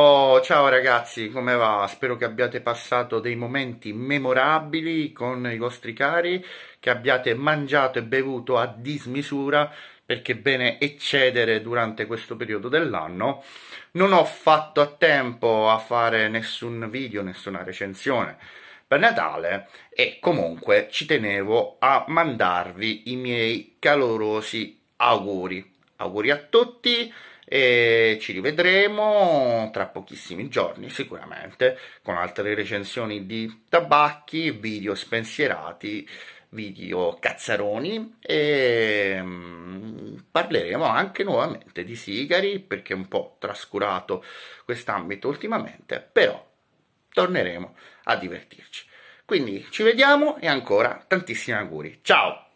Oh, ciao ragazzi, come va? Spero che abbiate passato dei momenti memorabili con i vostri cari, che abbiate mangiato e bevuto a dismisura, perché è bene eccedere durante questo periodo dell'anno. Non ho fatto a tempo a fare nessun video, nessuna recensione per Natale e comunque ci tenevo a mandarvi i miei calorosi auguri. Auguri a tutti! e ci rivedremo tra pochissimi giorni sicuramente con altre recensioni di tabacchi, video spensierati, video cazzaroni e mm, parleremo anche nuovamente di sigari perché è un po' trascurato quest'ambito ultimamente, però torneremo a divertirci. Quindi ci vediamo e ancora tantissimi auguri. Ciao!